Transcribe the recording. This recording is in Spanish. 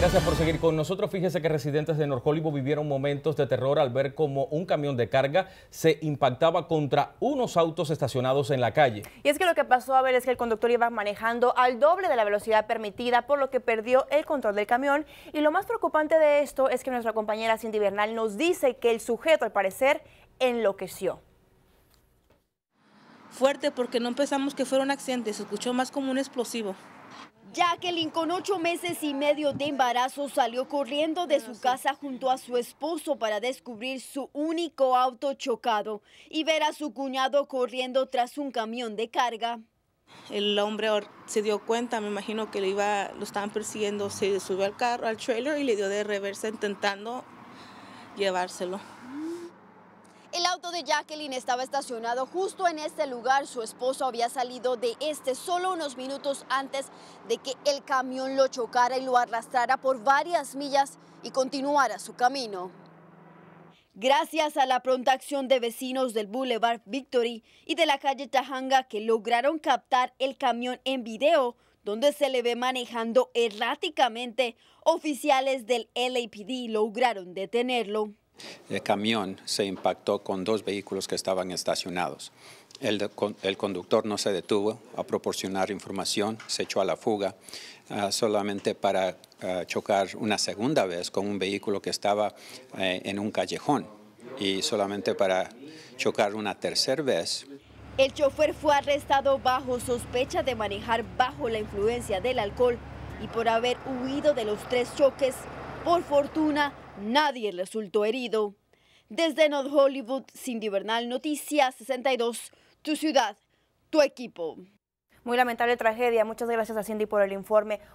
Gracias por seguir con nosotros. Fíjese que residentes de North vivieron momentos de terror al ver cómo un camión de carga se impactaba contra unos autos estacionados en la calle. Y es que lo que pasó a ver es que el conductor iba manejando al doble de la velocidad permitida, por lo que perdió el control del camión. Y lo más preocupante de esto es que nuestra compañera Cindy Bernal nos dice que el sujeto, al parecer, enloqueció fuerte porque no pensamos que fuera un accidente, se escuchó más como un explosivo. Jacqueline, con ocho meses y medio de embarazo, salió corriendo de su casa junto a su esposo para descubrir su único auto chocado y ver a su cuñado corriendo tras un camión de carga. El hombre se dio cuenta, me imagino que lo, iba, lo estaban persiguiendo, se subió al carro, al trailer y le dio de reversa intentando llevárselo. El auto de Jacqueline estaba estacionado justo en este lugar. Su esposo había salido de este solo unos minutos antes de que el camión lo chocara y lo arrastrara por varias millas y continuara su camino. Gracias a la pronta acción de vecinos del Boulevard Victory y de la calle Tajanga que lograron captar el camión en video, donde se le ve manejando erráticamente, oficiales del LAPD lograron detenerlo el camión se impactó con dos vehículos que estaban estacionados. El, conductor no se detuvo a proporcionar información, se echó a la fuga ah, solamente para ah, chocar una segunda vez con un vehículo que estaba eh, en un callejón y solamente para chocar una tercera vez. El chofer fue arrestado bajo sospecha de manejar bajo la influencia del alcohol y por haber huido de los tres choques. Por fortuna, Nadie resultó herido. Desde North Hollywood, Cindy Bernal, Noticias 62, tu ciudad, tu equipo. Muy lamentable tragedia. Muchas gracias a Cindy por el informe.